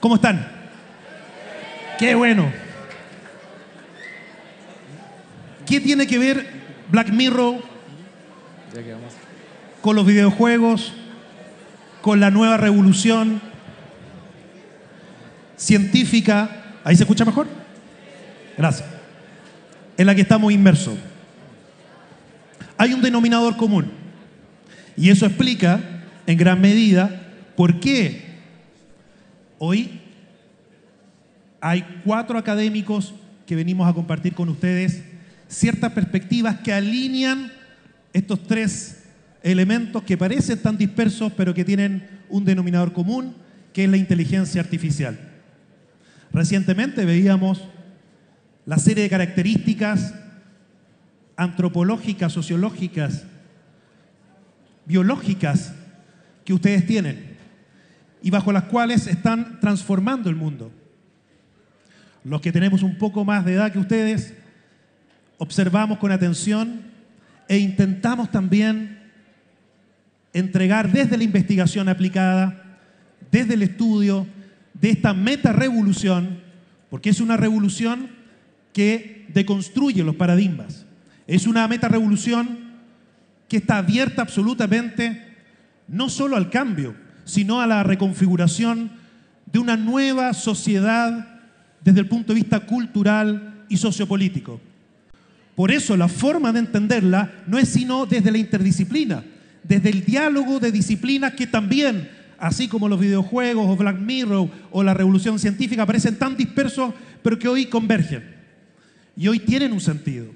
¿Cómo están? Qué bueno. ¿Qué tiene que ver Black Mirror con los videojuegos, con la nueva revolución científica? ¿Ahí se escucha mejor? Gracias. En la que estamos inmersos. Hay un denominador común. Y eso explica, en gran medida, por qué Hoy hay cuatro académicos que venimos a compartir con ustedes ciertas perspectivas que alinean estos tres elementos que parecen tan dispersos, pero que tienen un denominador común, que es la inteligencia artificial. Recientemente veíamos la serie de características antropológicas, sociológicas, biológicas que ustedes tienen y bajo las cuales están transformando el mundo. Los que tenemos un poco más de edad que ustedes, observamos con atención e intentamos también entregar desde la investigación aplicada, desde el estudio de esta meta revolución, porque es una revolución que deconstruye los paradigmas. Es una meta revolución que está abierta absolutamente no solo al cambio, sino a la reconfiguración de una nueva sociedad desde el punto de vista cultural y sociopolítico. Por eso la forma de entenderla no es sino desde la interdisciplina, desde el diálogo de disciplinas que también, así como los videojuegos o Black Mirror o la revolución científica, parecen tan dispersos, pero que hoy convergen. Y hoy tienen un sentido,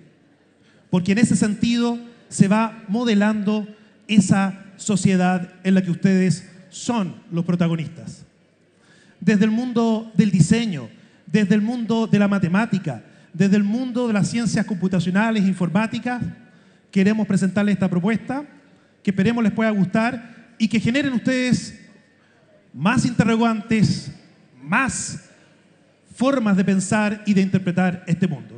porque en ese sentido se va modelando esa sociedad en la que ustedes son los protagonistas. Desde el mundo del diseño, desde el mundo de la matemática, desde el mundo de las ciencias computacionales, e informáticas, queremos presentarles esta propuesta que esperemos les pueda gustar y que generen ustedes más interrogantes, más formas de pensar y de interpretar este mundo.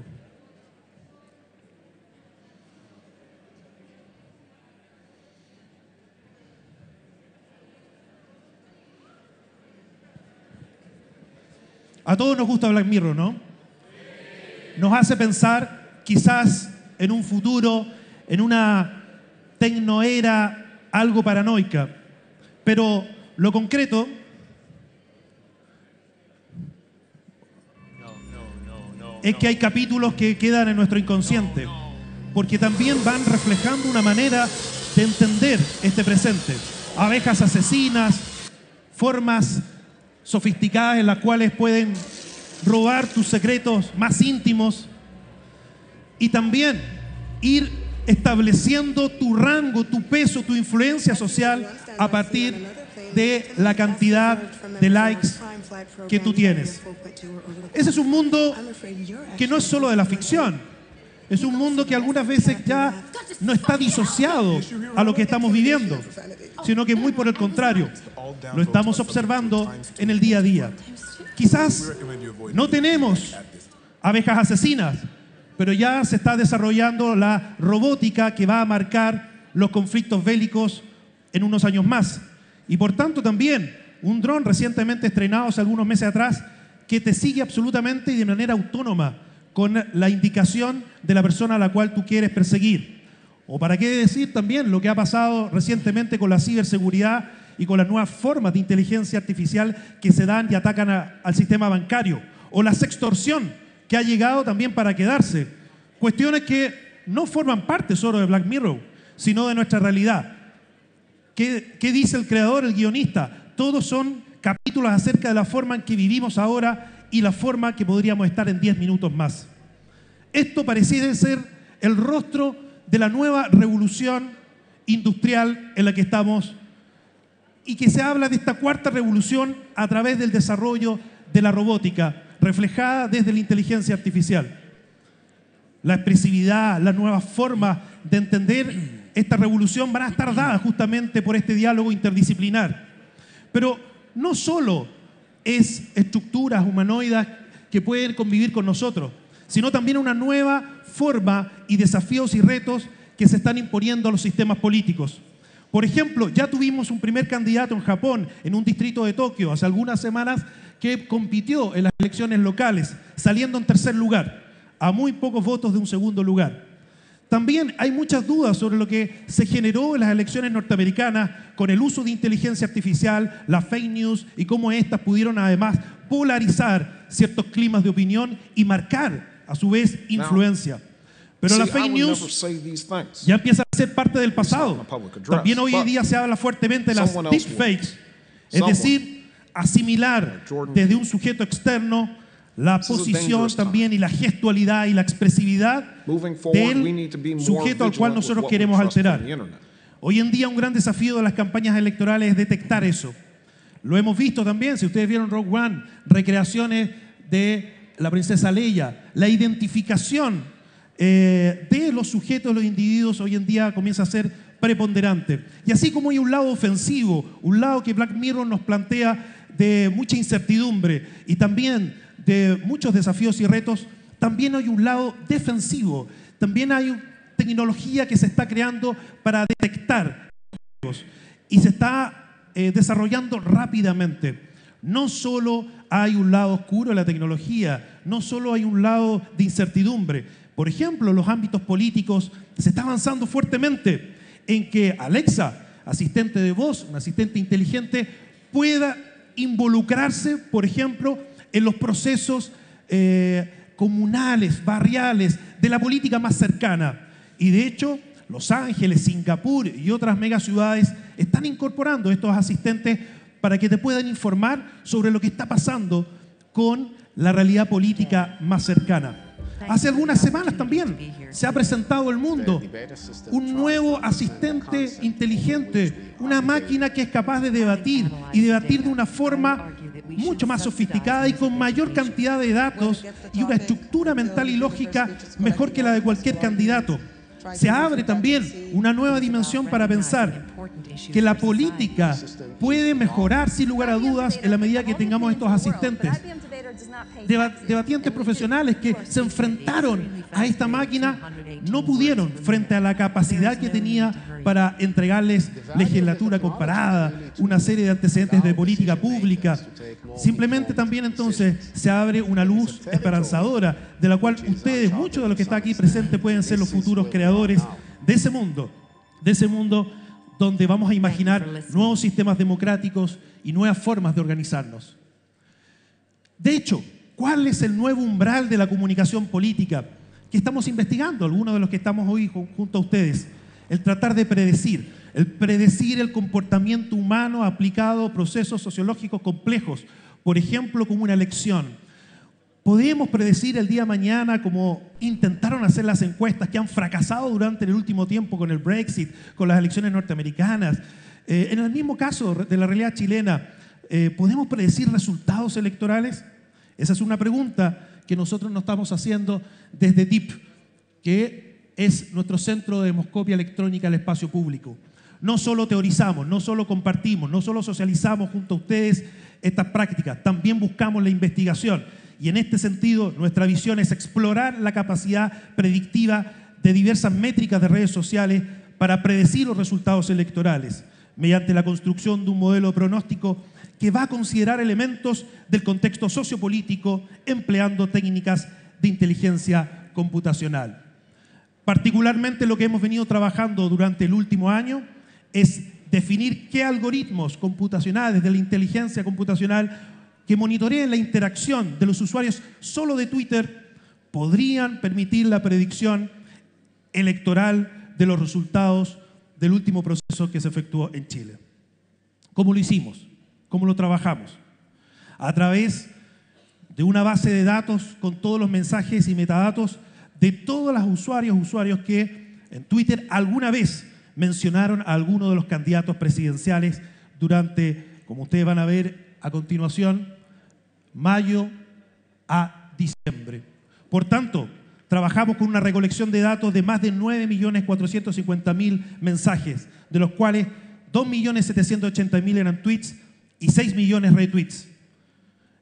A todos nos gusta Black Mirror, ¿no? Nos hace pensar quizás en un futuro, en una tecnoera algo paranoica. Pero lo concreto... es que hay capítulos que quedan en nuestro inconsciente, porque también van reflejando una manera de entender este presente. Abejas asesinas, formas sofisticadas en las cuales pueden robar tus secretos más íntimos y también ir estableciendo tu rango, tu peso, tu influencia social a partir de la cantidad de likes que tú tienes. Ese es un mundo que no es solo de la ficción, es un mundo que algunas veces ya no está disociado a lo que estamos viviendo, sino que muy por el contrario, lo estamos observando en el día a día. Quizás no tenemos abejas asesinas, pero ya se está desarrollando la robótica que va a marcar los conflictos bélicos en unos años más. Y por tanto también un dron recientemente estrenado hace algunos meses atrás que te sigue absolutamente y de manera autónoma con la indicación de la persona a la cual tú quieres perseguir. O para qué decir también lo que ha pasado recientemente con la ciberseguridad y con las nuevas formas de inteligencia artificial que se dan y atacan al sistema bancario, o la extorsión que ha llegado también para quedarse. Cuestiones que no forman parte solo de Black Mirror, sino de nuestra realidad. ¿Qué, dice el creador, el guionista? Todos son capítulos acerca de la forma en que vivimos ahora y la forma que podríamos estar en 10 minutos más. Esto pareciera ser el rostro de la nueva revolución industrial en la que estamos y que se habla de esta cuarta revolución a través del desarrollo de la robótica, reflejada desde la inteligencia artificial. La expresividad, las nuevas formas de entender esta revolución van a estar dadas justamente por este diálogo interdisciplinar. Pero no solo es estructuras humanoidas que pueden convivir con nosotros, sino también una nueva forma y desafíos y retos que se están imponiendo a los sistemas políticos. Por ejemplo, ya tuvimos un primer candidato en Japón, en un distrito de Tokio, hace algunas semanas, que compitió en las elecciones locales, saliendo en tercer lugar, a muy pocos votos de un segundo lugar. También hay muchas dudas sobre lo que se generó en las elecciones norteamericanas con el uso de inteligencia artificial, las fake news y cómo éstas pudieron además polarizar ciertos climas de opinión y marcar a su vez influencia. Pero la fake news ya empieza a ser parte del pasado. También hoy en día se habla fuertemente de las deepfakes, es decir, asimilar desde un sujeto externo la posición también y la gestualidad y la expresividad del sujeto al cual nosotros queremos alterar. Hoy en día un gran desafío de las campañas electorales es detectar eso. Lo hemos visto también, si ustedes vieron Rogue One, recreaciones de la princesa Leia, la identificación eh, de los sujetos, los individuos, hoy en día comienza a ser preponderante. Y así como hay un lado ofensivo, un lado que Black Mirror nos plantea de mucha incertidumbre y también de muchos desafíos y retos, también hay un lado defensivo, también hay tecnología que se está creando para detectar y se está eh, desarrollando rápidamente. No solo hay un lado oscuro de la tecnología, no solo hay un lado de incertidumbre. Por ejemplo, los ámbitos políticos se está avanzando fuertemente en que Alexa, asistente de voz, un asistente inteligente, pueda involucrarse, por ejemplo, en los procesos eh, comunales, barriales, de la política más cercana. Y de hecho, Los Ángeles, Singapur y otras megaciudades están incorporando estos asistentes para que te puedan informar sobre lo que está pasando con la realidad política más cercana. Hace algunas semanas también se ha presentado al mundo un nuevo asistente inteligente, una máquina que es capaz de debatir y debatir de una forma mucho más sofisticada y con mayor cantidad de datos y una estructura mental y lógica mejor que la de cualquier candidato se abre también una nueva dimensión para pensar que la política puede mejorar sin lugar a dudas en la medida que tengamos estos asistentes, debatientes profesionales que se enfrentaron a esta máquina, no pudieron frente a la capacidad que tenía para entregarles legislatura comparada, una serie de antecedentes de política pública. Simplemente también entonces se abre una luz esperanzadora de la cual ustedes, muchos de los que están aquí presentes, pueden ser los futuros creadores de ese mundo, de ese mundo donde vamos a imaginar nuevos sistemas democráticos y nuevas formas de organizarnos. De hecho, ¿cuál es el nuevo umbral de la comunicación política que estamos investigando, algunos de los que estamos hoy junto a ustedes? el tratar de predecir, el predecir el comportamiento humano aplicado a procesos sociológicos complejos, por ejemplo, como una elección. Podemos predecir el día de mañana, como intentaron hacer las encuestas que han fracasado durante el último tiempo con el Brexit, con las elecciones norteamericanas. Eh, en el mismo caso de la realidad chilena, eh, ¿podemos predecir resultados electorales? Esa es una pregunta que nosotros nos estamos haciendo desde DIP, que es nuestro centro de demoscopia electrónica del espacio público. No solo teorizamos, no solo compartimos, no solo socializamos junto a ustedes estas prácticas, también buscamos la investigación. Y en este sentido, nuestra visión es explorar la capacidad predictiva de diversas métricas de redes sociales para predecir los resultados electorales, mediante la construcción de un modelo pronóstico que va a considerar elementos del contexto sociopolítico empleando técnicas de inteligencia computacional. Particularmente lo que hemos venido trabajando durante el último año es definir qué algoritmos computacionales de la inteligencia computacional que monitoreen la interacción de los usuarios solo de Twitter podrían permitir la predicción electoral de los resultados del último proceso que se efectuó en Chile. ¿Cómo lo hicimos? ¿Cómo lo trabajamos? A través de una base de datos con todos los mensajes y metadatos de todos los usuarios, usuarios que en Twitter alguna vez mencionaron a alguno de los candidatos presidenciales durante, como ustedes van a ver a continuación, mayo a diciembre. Por tanto, trabajamos con una recolección de datos de más de 9.450.000 mensajes, de los cuales 2.780.000 eran tweets y 6 millones retweets.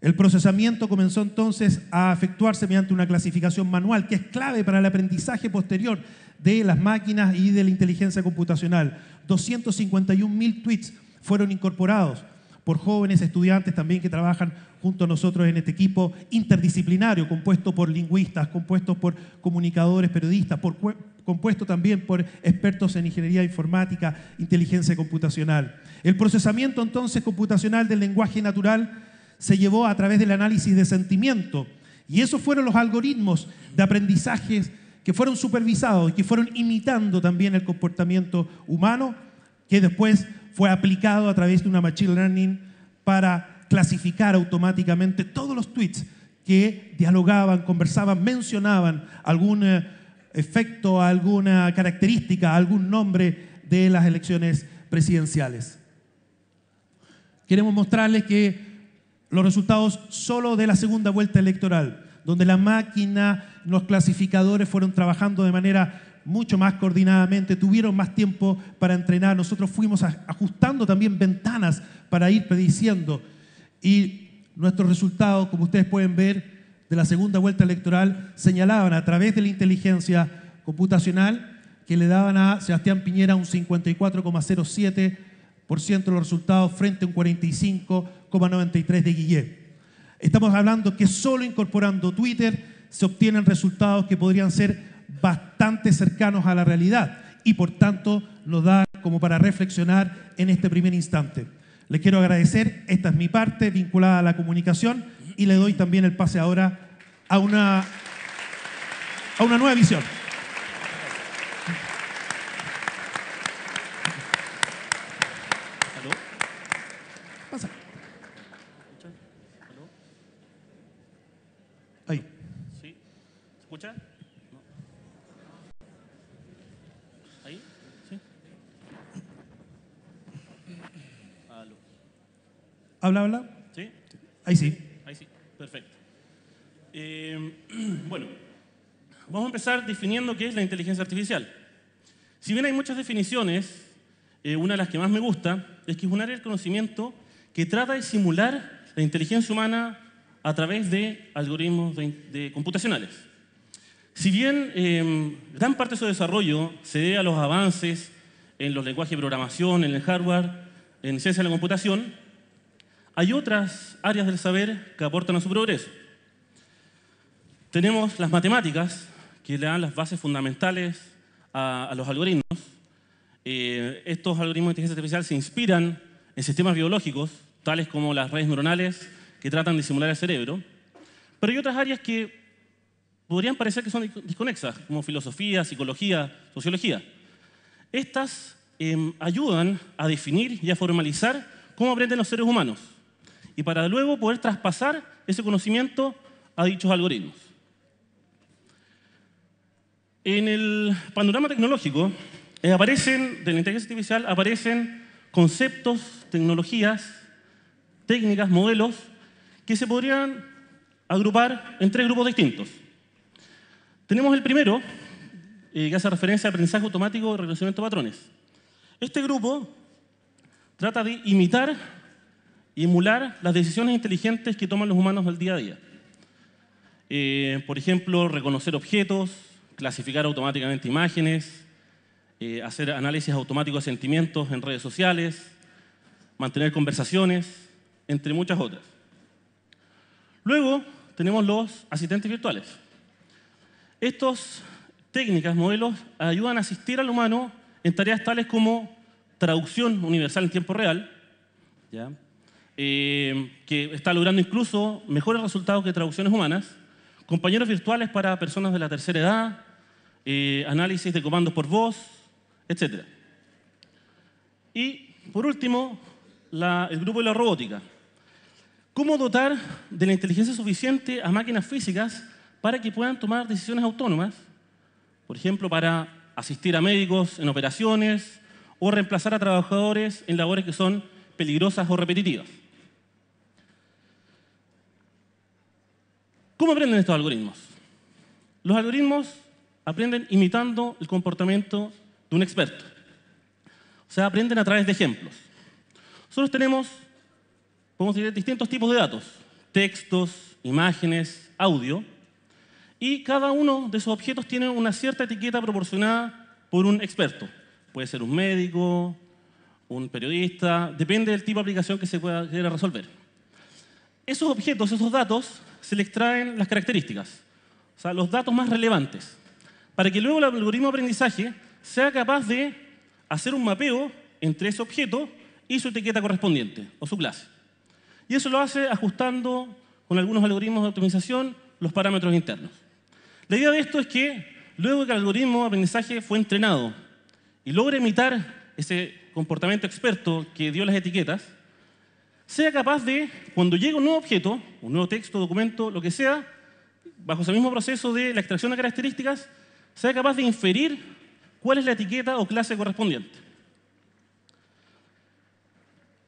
El procesamiento comenzó entonces a efectuarse mediante una clasificación manual, que es clave para el aprendizaje posterior de las máquinas y de la inteligencia computacional. 251.000 tweets fueron incorporados por jóvenes estudiantes también que trabajan junto a nosotros en este equipo interdisciplinario, compuesto por lingüistas, compuesto por comunicadores, periodistas, compuesto también por expertos en ingeniería informática, inteligencia computacional. El procesamiento entonces computacional del lenguaje natural se llevó a través del análisis de sentimiento. Y esos fueron los algoritmos de aprendizajes que fueron supervisados y que fueron imitando también el comportamiento humano, que después fue aplicado a través de una machine learning para clasificar automáticamente todos los tweets que dialogaban, conversaban, mencionaban algún eh, efecto, alguna característica, algún nombre de las elecciones presidenciales. Queremos mostrarles que los resultados solo de la segunda vuelta electoral, donde la máquina, los clasificadores fueron trabajando de manera mucho más coordinadamente, tuvieron más tiempo para entrenar, nosotros fuimos ajustando también ventanas para ir prediciendo y nuestros resultados, como ustedes pueden ver, de la segunda vuelta electoral señalaban a través de la inteligencia computacional que le daban a Sebastián Piñera un 54,07% de los resultados frente a un 45% 93 de Guillet. Estamos hablando que solo incorporando Twitter se obtienen resultados que podrían ser bastante cercanos a la realidad y por tanto nos da como para reflexionar en este primer instante. Les quiero agradecer, esta es mi parte vinculada a la comunicación y le doy también el pase ahora a una, a una nueva visión. ¿Habla, habla? ¿Sí? Ahí sí. Ahí sí, perfecto. Eh, bueno, vamos a empezar definiendo qué es la inteligencia artificial. Si bien hay muchas definiciones, eh, una de las que más me gusta es que es un área del conocimiento que trata de simular la inteligencia humana a través de algoritmos de, computacionales. Si bien em, gran parte de su desarrollo se debe a los avances en los lenguajes de programación, en el hardware, en ciencia de la computación, hay otras áreas del saber que aportan a su progreso. Tenemos las matemáticas, que le dan las bases fundamentales a, los algoritmos. Eh, estos algoritmos de inteligencia artificial se inspiran en sistemas biológicos, tales como las redes neuronales, que tratan de simular el cerebro. Pero hay otras áreas que podrían parecer que son desconexas, como filosofía, psicología, sociología. Estas em, ayudan a definir y a formalizar cómo aprenden los seres humanos y para luego poder traspasar ese conocimiento a dichos algoritmos. En el panorama tecnológico eh, de la inteligencia artificial aparecen conceptos, tecnologías, técnicas, modelos que se podrían agrupar en tres grupos distintos. Tenemos el primero, eh, que hace referencia a aprendizaje automático y reconocimiento de patrones. Este grupo trata de imitar y emular las decisiones inteligentes que toman los humanos al día a día. Eh, por ejemplo, reconocer objetos, clasificar automáticamente imágenes, eh, hacer análisis automáticos de sentimientos en redes sociales, mantener conversaciones, entre muchas otras. Luego tenemos los asistentes virtuales. Estas técnicas, modelos, ayudan a asistir al humano en tareas tales como traducción universal en tiempo real, ¿ya? Eh, que está logrando incluso mejores resultados que traducciones humanas, compañeros virtuales para personas de la tercera edad, eh, análisis de comandos por voz, etc. Y, por último, el grupo de la robótica. ¿Cómo dotar de la inteligencia suficiente a máquinas físicas para que puedan tomar decisiones autónomas? Por ejemplo, para asistir a médicos en operaciones o reemplazar a trabajadores en labores que son peligrosas o repetitivas. ¿Cómo aprenden estos algoritmos? Los algoritmos aprenden imitando el comportamiento de un experto. O sea, aprenden a través de ejemplos. Nosotros tenemos, podemos tener distintos tipos de datos, textos, imágenes, audio, y cada uno de esos objetos tiene una cierta etiqueta proporcionada por un experto. Puede ser un médico, un periodista, depende del tipo de aplicación que se pueda resolver. Esos objetos, esos datos, se le extraen las características, o sea, los datos más relevantes, para que luego el algoritmo de aprendizaje sea capaz de hacer un mapeo entre ese objeto y su etiqueta correspondiente o su clase. Y eso lo hace ajustando con algunos algoritmos de optimización los parámetros internos. La idea de esto es que luego que el algoritmo de aprendizaje fue entrenado y logra imitar ese comportamiento experto que dio las etiquetas, sea capaz de, cuando llega un nuevo objeto, un nuevo texto, documento, lo que sea, bajo ese mismo proceso de la extracción de características, sea capaz de inferir cuál es la etiqueta o clase correspondiente.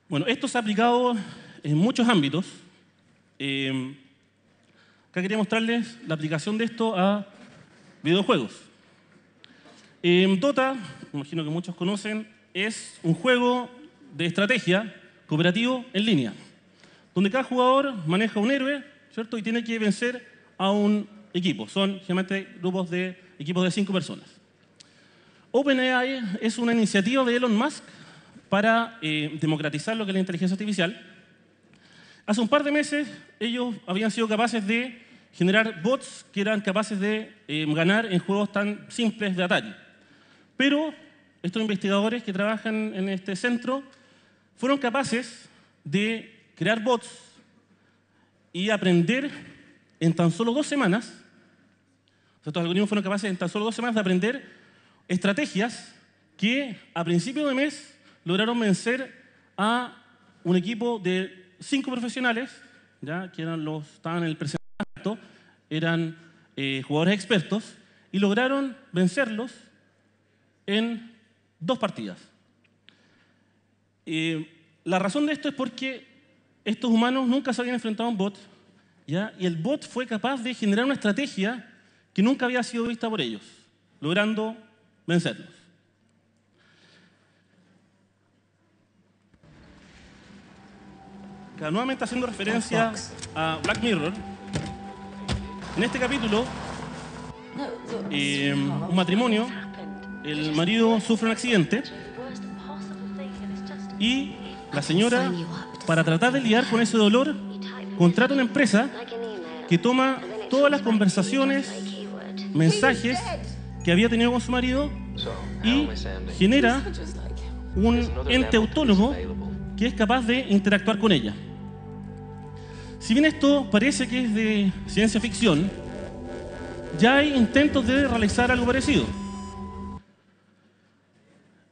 Bueno, esto se ha aplicado en muchos ámbitos. Eh, acá quería mostrarles la aplicación de esto a videojuegos. Eh, Dota, imagino que muchos conocen, es un juego de estrategia cooperativo en línea, donde cada jugador maneja un héroe, ¿cierto? Y tiene que vencer a un equipo. Son, generalmente, grupos de equipos de cinco personas. OpenAI es una iniciativa de Elon Musk para eh, democratizar lo que es la inteligencia artificial. Hace un par de meses ellos habían sido capaces de generar bots que eran capaces de eh, ganar en juegos tan simples de Atari. Pero estos investigadores que trabajan en este centro fueron capaces de crear bots y aprender en tan solo dos semanas, o estos algoritmos fueron capaces en tan solo dos semanas de aprender estrategias que a principio de mes lograron vencer a un equipo de cinco profesionales, ya que eran los, estaban en el presente, eran eh, jugadores expertos, y lograron vencerlos en dos partidas la razón de esto es porque estos humanos nunca se habían enfrentado a un bot, ¿ya? y el bot fue capaz de generar una estrategia que nunca había sido vista por ellos, logrando vencerlos. nuevamente haciendo referencia a Black Mirror, en este capítulo, un matrimonio, el marido sufre un accidente y la señora, para tratar de lidiar con ese dolor, contrata una empresa que toma todas las conversaciones, mensajes que había tenido con su marido y genera un ente autónomo que es capaz de interactuar con ella. Si bien esto parece que es de ciencia ficción, ya hay intentos de realizar algo parecido.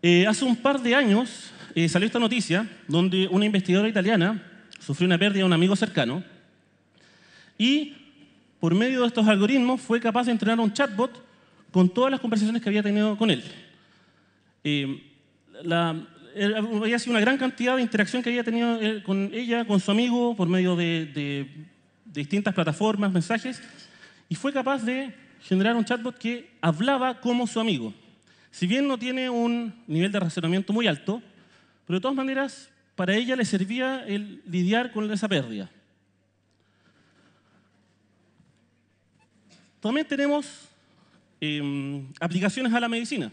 Eh, hace un par de años, eh, salió esta noticia donde una investigadora italiana sufrió una pérdida de un amigo cercano y por medio de estos algoritmos fue capaz de entrenar un chatbot con todas las conversaciones que había tenido con él. Eh, había sido una gran cantidad de interacción que había tenido con ella, con su amigo, por medio de distintas plataformas, mensajes, y fue capaz de generar un chatbot que hablaba como su amigo. Si bien no tiene un nivel de razonamiento muy alto, pero de todas maneras, para ella le servía el lidiar con esa pérdida. También tenemos em, aplicaciones a la medicina.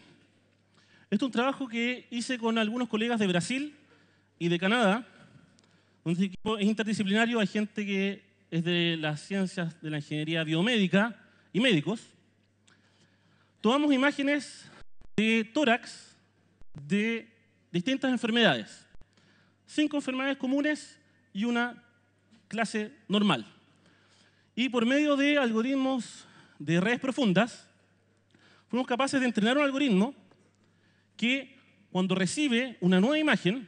Esto es un trabajo que hice con algunos colegas de Brasil y de Canadá, donde este equipo es interdisciplinario, hay gente que es de las ciencias de la ingeniería biomédica y médicos. Tomamos imágenes de tórax de distintas enfermedades. Cinco enfermedades comunes y una clase normal. Y por medio de algoritmos de redes profundas, fuimos capaces de entrenar un algoritmo que cuando recibe una nueva imagen,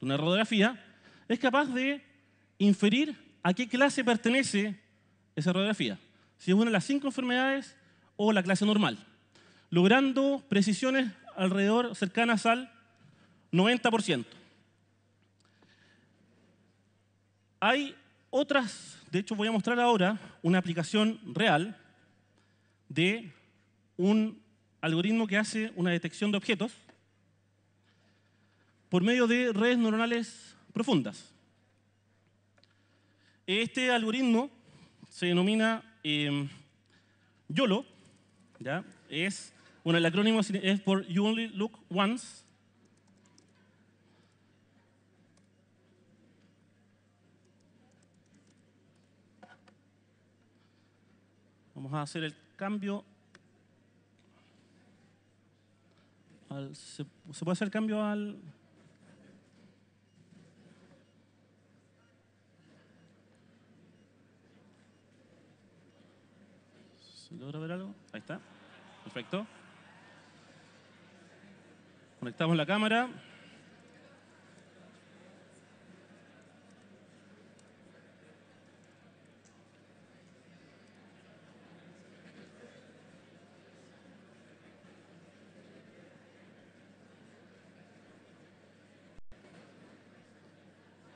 una radiografía, es capaz de inferir a qué clase pertenece esa radiografía, si es una de las cinco enfermedades o la clase normal, logrando precisiones alrededor cercanas al 90%. Hay otras, de hecho voy a mostrar ahora una aplicación real de un algoritmo que hace una detección de objetos por medio de redes neuronales profundas. Este algoritmo se denomina em, YOLO, ¿ya? es, el acrónimo es por You Only Look Once, Vamos a hacer el cambio. Al, ¿se, ¿Se puede hacer el cambio al...? ¿Se logra ver algo? Ahí está. Perfecto. Conectamos la cámara.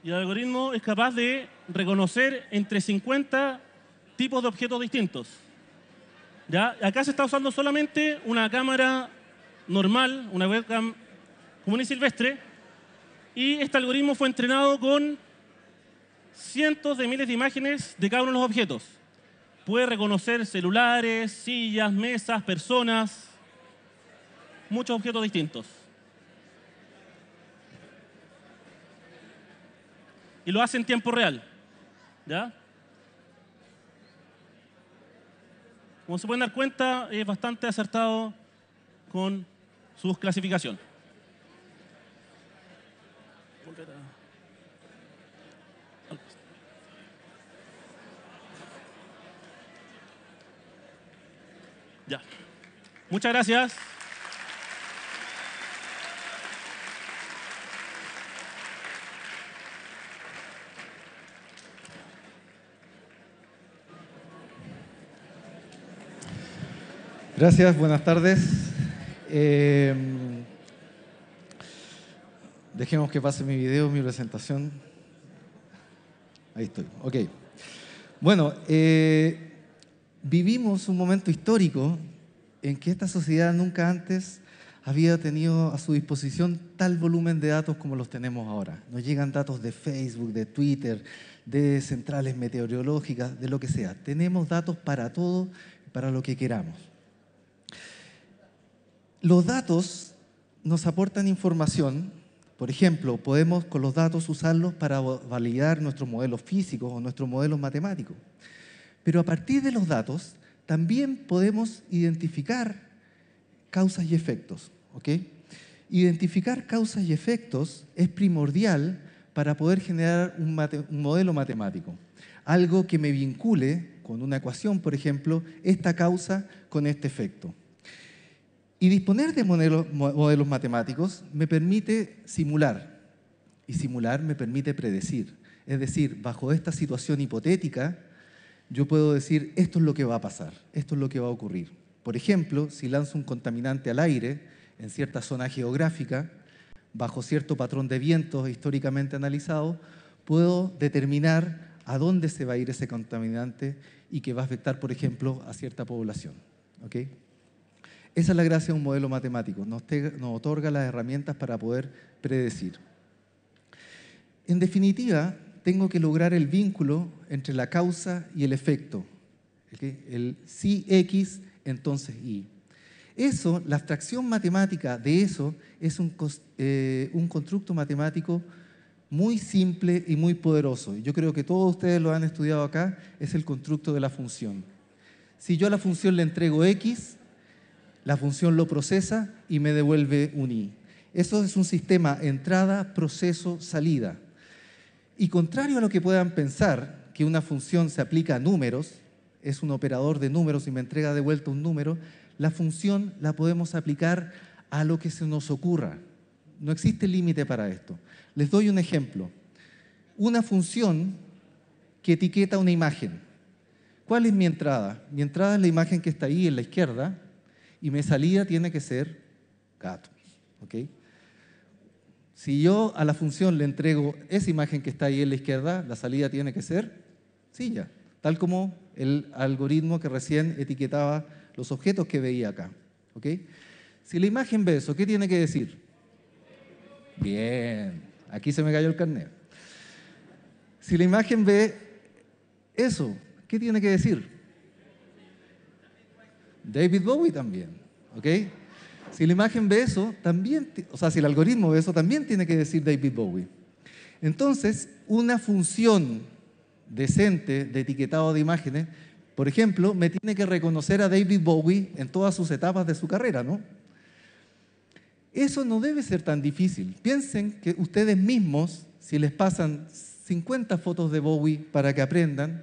Y el algoritmo es capaz de reconocer entre 50 tipos de objetos distintos. ¿Ya? Acá se está usando solamente una cámara normal, una webcam común y silvestre, y este algoritmo fue entrenado con cientos de miles de imágenes de cada uno de los objetos. Puede reconocer celulares, sillas, mesas, personas, muchos objetos distintos. y lo hace en tiempo real. ¿Ya? Como se pueden dar cuenta, es bastante acertado con sus clasificación. Ya. Muchas gracias. Gracias, buenas tardes. Eh, dejemos que pase mi video, mi presentación. Ahí estoy, ok. Bueno, eh, vivimos un momento histórico en que esta sociedad nunca antes había tenido a su disposición tal volumen de datos como los tenemos ahora. Nos llegan datos de Facebook, de Twitter, de centrales meteorológicas, de lo que sea. Tenemos datos para todo, para lo que queramos. Los datos nos aportan información. Por ejemplo, podemos con los datos usarlos para validar nuestros modelos físicos o nuestros modelos matemáticos. Pero a partir de los datos también podemos identificar causas y efectos. Identificar causas y efectos es primordial para poder generar un, modelo matemático. Algo que me vincule con una ecuación, por ejemplo, esta causa con este efecto. Y disponer de modelos, matemáticos me permite simular. Y simular me permite predecir. Es decir, bajo esta situación hipotética, yo puedo decir, esto es lo que va a pasar, esto es lo que va a ocurrir. Por ejemplo, si lanzo un contaminante al aire en cierta zona geográfica, bajo cierto patrón de vientos históricamente analizado, puedo determinar a dónde se va a ir ese contaminante y que va a afectar, por ejemplo, a cierta población. ¿Ok? Esa es la gracia de un modelo matemático, nos, otorga las herramientas para poder predecir. En definitiva, tengo que lograr el vínculo entre la causa y el efecto. El si X, entonces Y. Eso, la abstracción matemática de eso, es un, eh, un constructo matemático muy simple y muy poderoso. Yo creo que todos ustedes lo han estudiado acá, es el constructo de la función. Si yo a la función le entrego X, la función lo procesa y me devuelve un i. Eso es un sistema entrada, proceso, salida. Y contrario a lo que puedan pensar, que una función se aplica a números, es un operador de números y me entrega de vuelta un número, la función la podemos aplicar a lo que se nos ocurra. No existe límite para esto. Les doy un ejemplo. Una función que etiqueta una imagen. ¿Cuál es mi entrada? Mi entrada es la imagen que está ahí en la izquierda, y mi salida tiene que ser gato. ¿okay? Si yo a la función le entrego esa imagen que está ahí en la izquierda, la salida tiene que ser silla, tal como el algoritmo que recién etiquetaba los objetos que veía acá. ¿okay? Si la imagen ve eso, ¿qué tiene que decir? Bien, aquí se me cayó el carnet. Si la imagen ve eso, ¿qué tiene que decir? David Bowie también, ¿ok? Si la imagen ve eso, también, o sea, si el algoritmo ve eso, también tiene que decir David Bowie. Entonces, una función decente de etiquetado de imágenes, por ejemplo, me tiene que reconocer a David Bowie en todas sus etapas de su carrera, ¿no? Eso no debe ser tan difícil. Piensen que ustedes mismos, si les pasan 50 fotos de Bowie para que aprendan,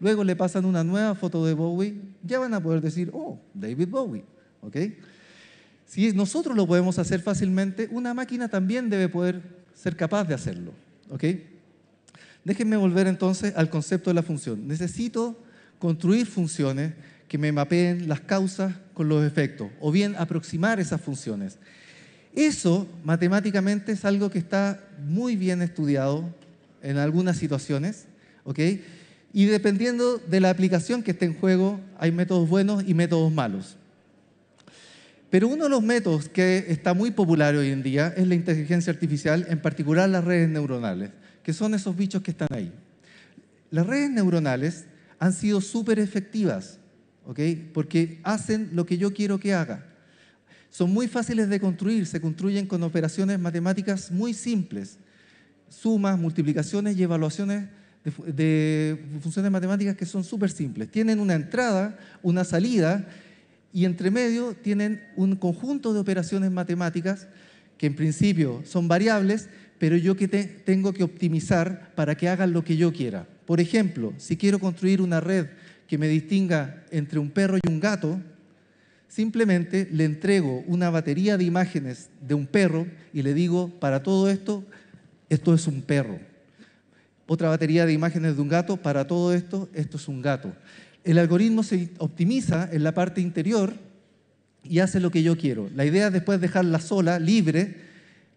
Luego le pasan una nueva foto de Bowie, ya van a poder decir, oh, David Bowie, ¿ok? Si nosotros lo podemos hacer fácilmente, una máquina también debe poder ser capaz de hacerlo, ¿ok? Déjenme volver entonces al concepto de la función. Necesito construir funciones que me mapeen las causas con los efectos, o bien aproximar esas funciones. Eso matemáticamente es algo que está muy bien estudiado en algunas situaciones, ¿ok? Y dependiendo de la aplicación que esté en juego, hay métodos buenos y métodos malos. Pero uno de los métodos que está muy popular hoy en día es la inteligencia artificial, en particular las redes neuronales, que son esos bichos que están ahí. Las redes neuronales han sido súper efectivas, ¿ok? Porque hacen lo que yo quiero que haga. Son muy fáciles de construir, se construyen con operaciones matemáticas muy simples, sumas, multiplicaciones y evaluaciones de, funciones matemáticas que son súper simples. Tienen una entrada, una salida y entre medio tienen un conjunto de operaciones matemáticas que en principio son variables, pero yo que tengo que optimizar para que hagan lo que yo quiera. Por ejemplo, si quiero construir una red que me distinga entre un perro y un gato, simplemente le entrego una batería de imágenes de un perro y le digo, para todo esto, esto es un perro otra batería de imágenes de un gato. Para todo esto, esto es un gato. El algoritmo se optimiza en la parte interior y hace lo que yo quiero. La idea es después dejarla sola, libre,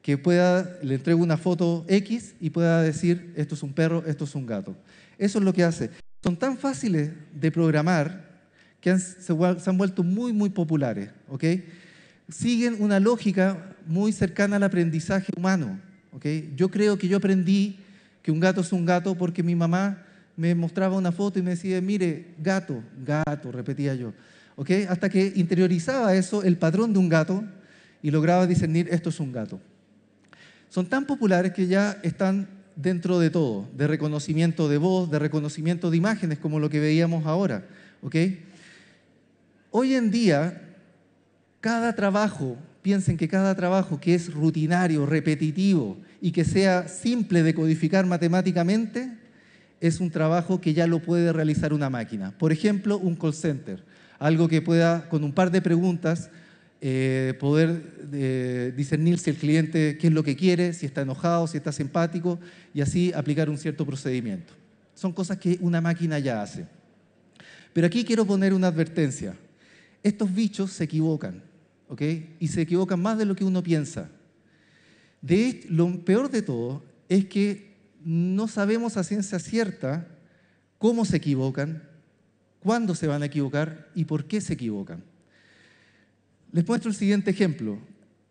que pueda, le entrego una foto X y pueda decir, esto es un perro, esto es un gato. Eso es lo que hace. Son tan fáciles de programar que se, han vuelto muy, muy populares. ¿ok? Siguen una lógica muy cercana al aprendizaje humano. ¿ok? Yo creo que yo aprendí que un gato es un gato porque mi mamá me mostraba una foto y me decía, mire, gato, gato, repetía yo. Hasta que interiorizaba eso, el patrón de un gato, y lograba discernir, esto es un gato. Son tan populares que ya están dentro de todo, de reconocimiento de voz, de reconocimiento de imágenes, como lo que veíamos ahora. Hoy en día, cada trabajo piensen que cada trabajo que es rutinario, repetitivo y que sea simple de codificar matemáticamente, es un trabajo que ya lo puede realizar una máquina. Por ejemplo, un call center, algo que pueda con un par de preguntas eh, poder eh, discernir si el cliente qué es lo que quiere, si está enojado, si está simpático y así aplicar un cierto procedimiento. Son cosas que una máquina ya hace. Pero aquí quiero poner una advertencia. Estos bichos se equivocan. Y se equivocan más de lo que uno piensa. De, lo peor de todo es que no sabemos a ciencia cierta cómo se equivocan, cuándo se van a equivocar y por qué se equivocan. Les muestro el siguiente ejemplo.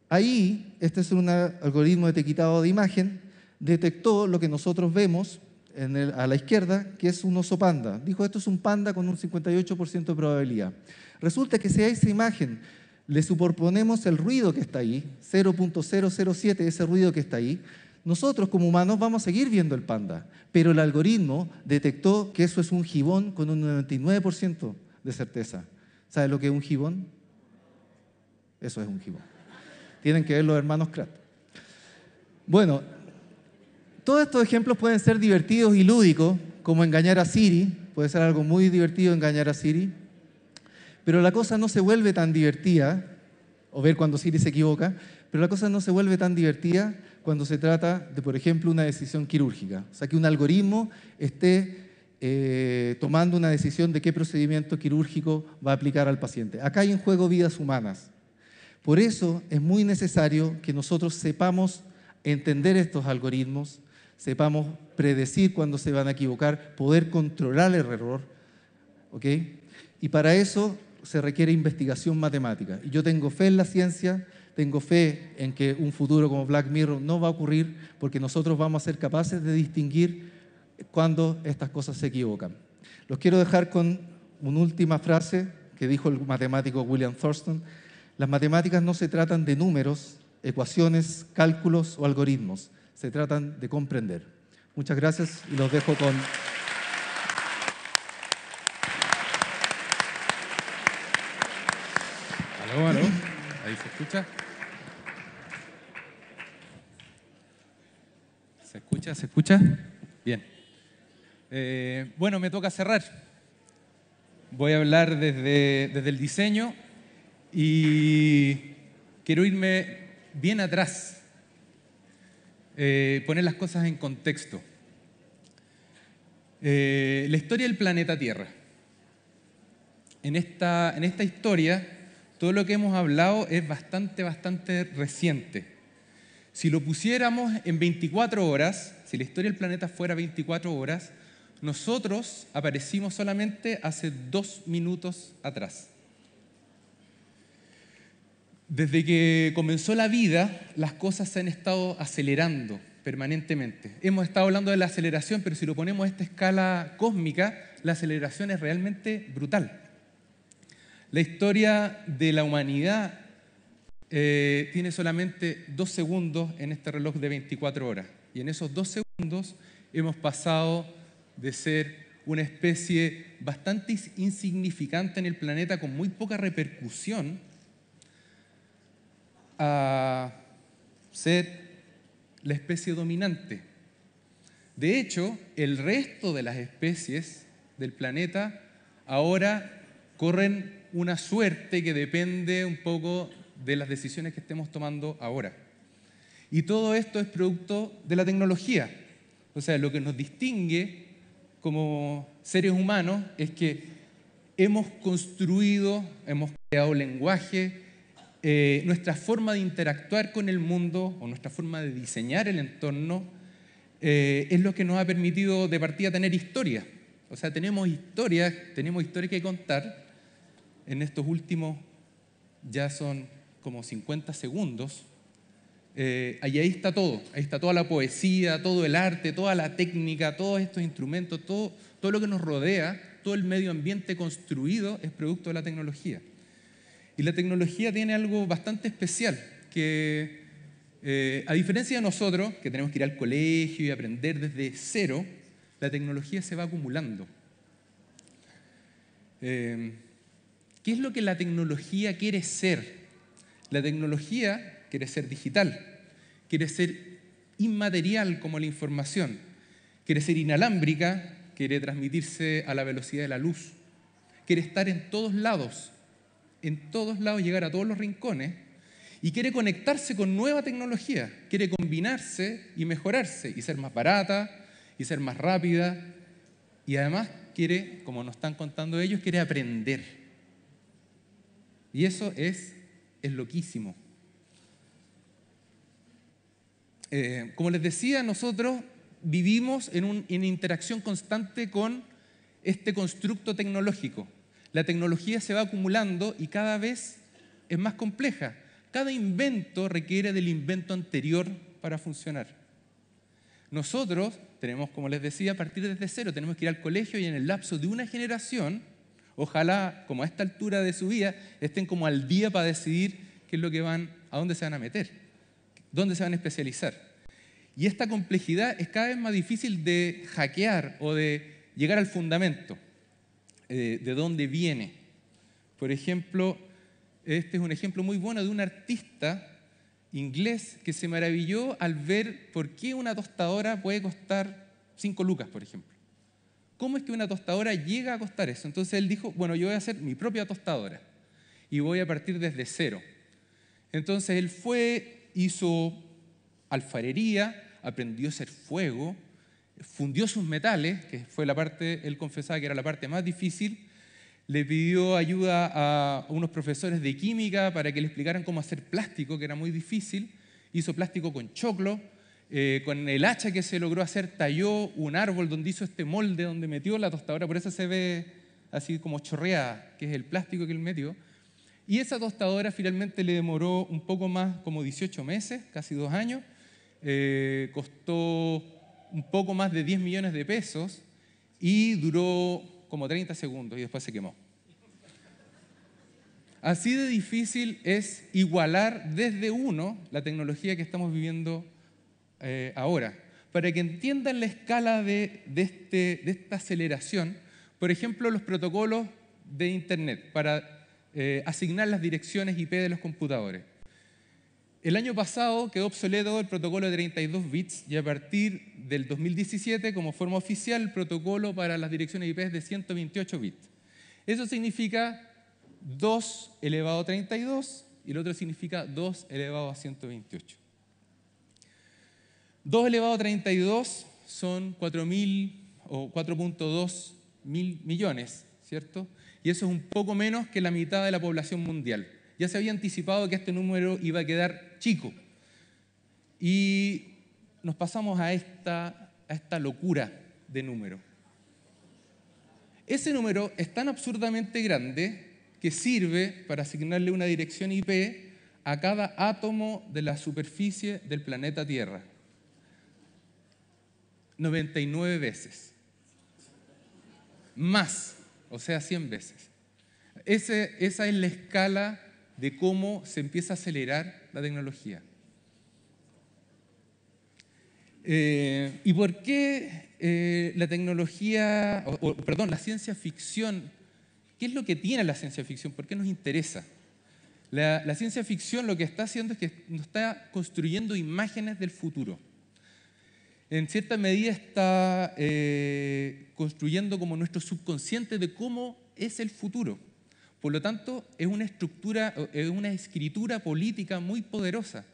Ahí, este es un algoritmo de etiquetado de imagen, detectó lo que nosotros vemos en a la izquierda, que es un oso panda. Dijo, esto es un panda con un 58% de probabilidad. Resulta que si esa imagen le superponemos el ruido que está ahí, 0.007, ese ruido que está ahí, nosotros como humanos vamos a seguir viendo el panda, pero el algoritmo detectó que eso es un gibón con un 99% de certeza. ¿Sabe lo que es un gibón? Eso es un gibón. Tienen que ver los hermanos Krat. Bueno, todos estos ejemplos pueden ser divertidos y lúdicos, como engañar a Siri, puede ser algo muy divertido engañar a Siri, pero la cosa no se vuelve tan divertida, o ver cuando Siri se equivoca, pero la cosa no se vuelve tan divertida cuando se trata de, por ejemplo, una decisión quirúrgica. O sea, que un algoritmo esté eh, tomando una decisión de qué procedimiento quirúrgico va a aplicar al paciente. Acá hay en juego vidas humanas. Por eso es muy necesario que nosotros sepamos entender estos algoritmos, sepamos predecir cuándo se van a equivocar, poder controlar el error. ¿ok? Y para eso se requiere investigación matemática. Y yo tengo fe en la ciencia, tengo fe en que un futuro como Black Mirror no va a ocurrir porque nosotros vamos a ser capaces de distinguir cuando estas cosas se equivocan. Los quiero dejar con una última frase que dijo el matemático William Thurston. Las matemáticas no se tratan de números, ecuaciones, cálculos o algoritmos, se tratan de comprender. Muchas gracias y los dejo con... Ahí se escucha. ¿Se escucha? ¿Se escucha? Bien. Eh, bueno, me toca cerrar. Voy a hablar desde, el diseño y quiero irme bien atrás, eh, poner las cosas en contexto. Eh, la historia del planeta Tierra. En esta, en esta historia todo lo que hemos hablado es bastante, bastante reciente. Si lo pusiéramos en 24 horas, si la historia del planeta fuera 24 horas, nosotros aparecimos solamente hace dos minutos atrás. Desde que comenzó la vida, las cosas se han estado acelerando permanentemente. Hemos estado hablando de la aceleración, pero si lo ponemos a esta escala cósmica, la aceleración es realmente brutal. La historia de la humanidad eh, tiene solamente dos segundos en este reloj de 24 horas. Y en esos dos segundos hemos pasado de ser una especie bastante insignificante en el planeta con muy poca repercusión a ser la especie dominante. De hecho, el resto de las especies del planeta ahora corren una suerte que depende un poco de las decisiones que estemos tomando ahora. Y todo esto es producto de la tecnología. O sea, lo que nos distingue como seres humanos es que hemos construido, hemos creado lenguaje, eh, nuestra forma de interactuar con el mundo o nuestra forma de diseñar el entorno eh, es lo que nos ha permitido de partida tener historia. O sea, tenemos historias, tenemos historias que contar en estos últimos, ya son como 50 segundos, eh, ahí está todo, ahí está toda la poesía, todo el arte, toda la técnica, todos estos instrumentos, todo, todo lo que nos rodea, todo el medio ambiente construido es producto de la tecnología. Y la tecnología tiene algo bastante especial, que eh, a diferencia de nosotros, que tenemos que ir al colegio y aprender desde cero, la tecnología se va acumulando. Eh, ¿Qué es lo que la tecnología quiere ser? La tecnología quiere ser digital, quiere ser inmaterial como la información, quiere ser inalámbrica, quiere transmitirse a la velocidad de la luz, quiere estar en todos lados, en todos lados, llegar a todos los rincones y quiere conectarse con nueva tecnología, quiere combinarse y mejorarse y ser más barata y ser más rápida y además quiere, como nos están contando ellos, quiere aprender y eso es, loquísimo. Eh, como les decía, nosotros vivimos en, un, en interacción constante con este constructo tecnológico. La tecnología se va acumulando y cada vez es más compleja. Cada invento requiere del invento anterior para funcionar. Nosotros tenemos, como les decía, a partir desde cero, tenemos que ir al colegio y en el lapso de una generación Ojalá, como a esta altura de su vida, estén como al día para decidir qué es lo que van, a dónde se van a meter, dónde se van a especializar. Y esta complejidad es cada vez más difícil de hackear o de llegar al fundamento, eh, de dónde viene. Por ejemplo, este es un ejemplo muy bueno de un artista inglés que se maravilló al ver por qué una tostadora puede costar 5 lucas, por ejemplo cómo es que una tostadora llega a costar eso. Entonces él dijo, bueno, yo voy a hacer mi propia tostadora y voy a partir desde cero. Entonces él fue, hizo alfarería, aprendió a hacer fuego, fundió sus metales, que fue la parte, él confesaba que era la parte más difícil, le pidió ayuda a unos profesores de química para que le explicaran cómo hacer plástico, que era muy difícil, hizo plástico con choclo, eh, con el hacha que se logró hacer, talló un árbol donde hizo este molde, donde metió la tostadora, por eso se ve así como chorreada, que es el plástico que él metió. Y esa tostadora finalmente le demoró un poco más, como 18 meses, casi dos años, eh, costó un poco más de 10 millones de pesos y duró como 30 segundos y después se quemó. Así de difícil es igualar desde uno la tecnología que estamos viviendo eh, ahora. Para que entiendan la escala este, de, esta aceleración, por ejemplo, los protocolos de Internet para eh, asignar las direcciones IP de los computadores. El año pasado quedó obsoleto el protocolo de 32 bits y a partir del 2017, como forma oficial, el protocolo para las direcciones IP es de 128 bits. Eso significa 2 elevado a 32 y el otro significa 2 elevado a 128. 2 elevado a 32 son 4.000 o 4.2 mil millones, ¿cierto? Y eso es un poco menos que la mitad de la población mundial. Ya se había anticipado que este número iba a quedar chico. Y nos pasamos a esta, a esta locura de número. Ese número es tan absurdamente grande que sirve para asignarle una dirección IP a cada átomo de la superficie del planeta Tierra. 99 veces. Más, o sea, 100 veces. esa es la escala de cómo se empieza a acelerar la tecnología. Eh, ¿Y por qué eh, la tecnología, o, perdón, la ciencia ficción, qué es lo que tiene la ciencia ficción? ¿Por qué nos interesa? la ciencia ficción lo que está haciendo es que nos está construyendo imágenes del futuro en cierta medida está eh, construyendo como nuestro subconsciente de cómo es el futuro. Por lo tanto, es una estructura, una escritura política muy poderosa,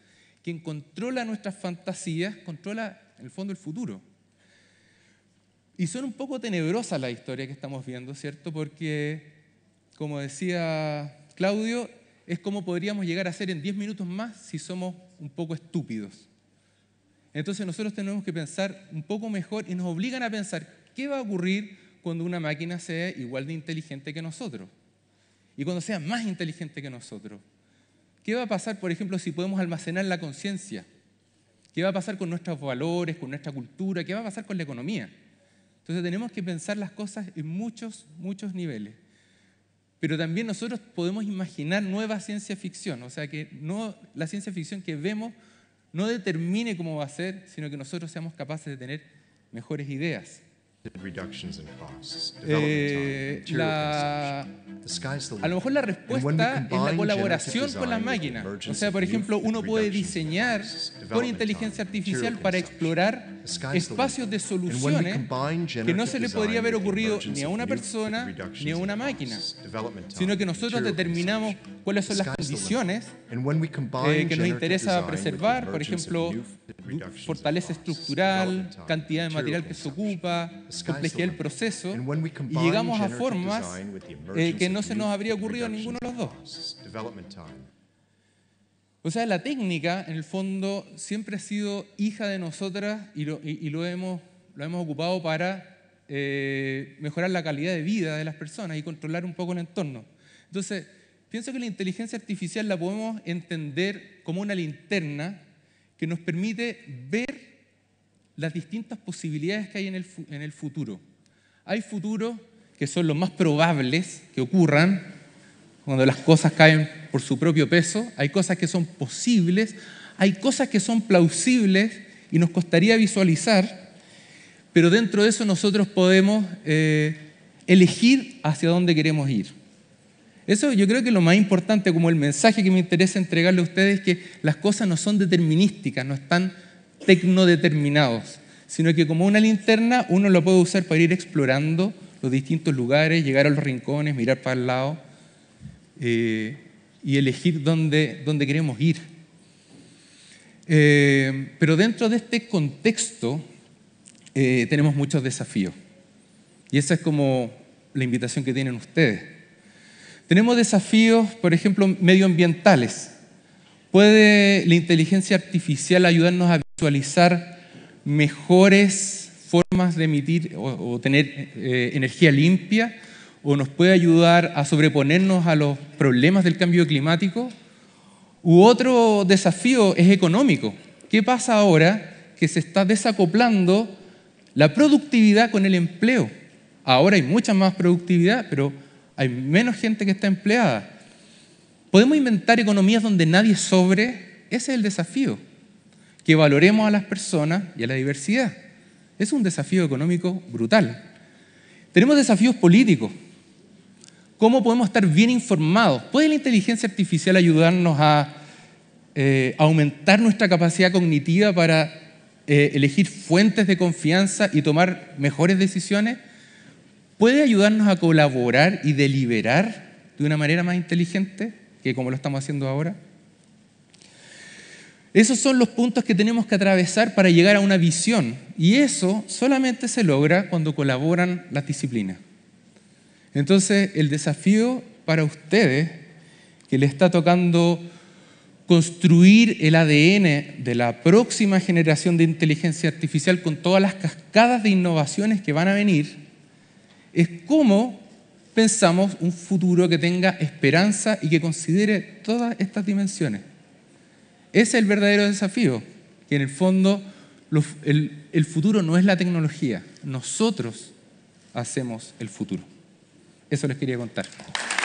quien controla nuestras fantasías, controla en el fondo el futuro. Y son un poco tenebrosas las historias que estamos viendo, ¿cierto? Porque, como decía Claudio, es como podríamos llegar a ser en 10 minutos más si somos un poco estúpidos. Entonces nosotros tenemos que pensar un poco mejor y nos obligan a pensar qué va a ocurrir cuando una máquina sea igual de inteligente que nosotros y cuando sea más inteligente que nosotros. ¿Qué va a pasar, por ejemplo, si podemos almacenar la conciencia? ¿Qué va a pasar con nuestros valores, con nuestra cultura? ¿Qué va a pasar con la economía? Entonces tenemos que pensar las cosas en muchos, muchos niveles. Pero también nosotros podemos imaginar nueva ciencia ficción, o sea que no la ciencia ficción que vemos no determine cómo va a ser, sino que nosotros seamos capaces de tener mejores ideas. Eh, a lo mejor la respuesta es la colaboración con las máquinas. O sea, por ejemplo, uno puede diseñar con inteligencia artificial para explorar espacios de soluciones que no se le podría haber ocurrido ni a una persona ni a una máquina, sino que nosotros determinamos cuáles son las condiciones que nos interesa preservar, por ejemplo, fortaleza estructural, cantidad de material que se ocupa, complejidad del proceso, y llegamos a formas eh, que no se nos habría ocurrido a ninguno de los dos. O sea, la técnica, en el fondo, siempre ha sido hija de nosotras y lo, lo, hemos, ocupado para eh, mejorar la calidad de vida de las personas y controlar un poco el entorno. Entonces, pienso que la inteligencia artificial la podemos entender como una linterna que nos permite ver las distintas posibilidades que hay en el, en el futuro. Hay futuros que son los más probables que ocurran, cuando las cosas caen por su propio peso, hay cosas que son posibles, hay cosas que son plausibles y nos costaría visualizar, pero dentro de eso nosotros podemos eh, elegir hacia dónde queremos ir. Eso yo creo que lo más importante, como el mensaje que me interesa entregarle a ustedes, es que las cosas no son determinísticas, no están tecnodeterminados, sino que como una linterna uno lo puede usar para ir explorando los distintos lugares, llegar a los rincones, mirar para el lado eh, y elegir dónde, dónde queremos ir. Eh, pero dentro de este contexto eh, tenemos muchos desafíos. Y esa es como la invitación que tienen ustedes. Tenemos desafíos, por ejemplo, medioambientales. ¿Puede la inteligencia artificial ayudarnos a visualizar mejores formas de emitir o, tener energía limpia o nos puede ayudar a sobreponernos a los problemas del cambio climático. U otro desafío es económico. ¿Qué pasa ahora que se está desacoplando la productividad con el empleo? Ahora hay mucha más productividad, pero hay menos gente que está empleada. ¿Podemos inventar economías donde nadie sobre? Ese es el desafío. Que valoremos a las personas y a la diversidad. Es un desafío económico brutal. Tenemos desafíos políticos cómo podemos estar bien informados. ¿Puede la inteligencia artificial ayudarnos a eh, aumentar nuestra capacidad cognitiva para eh, elegir fuentes de confianza y tomar mejores decisiones? ¿Puede ayudarnos a colaborar y deliberar de una manera más inteligente que como lo estamos haciendo ahora? Esos son los puntos que tenemos que atravesar para llegar a una visión y eso solamente se logra cuando colaboran las disciplinas. Entonces, el desafío para ustedes, que le está tocando construir el ADN de la próxima generación de inteligencia artificial con todas las cascadas de innovaciones que van a venir, es cómo pensamos un futuro que tenga esperanza y que considere todas estas dimensiones. Ese es el verdadero desafío, que en el fondo el futuro no es la tecnología, nosotros hacemos el futuro. Eso les quería contar.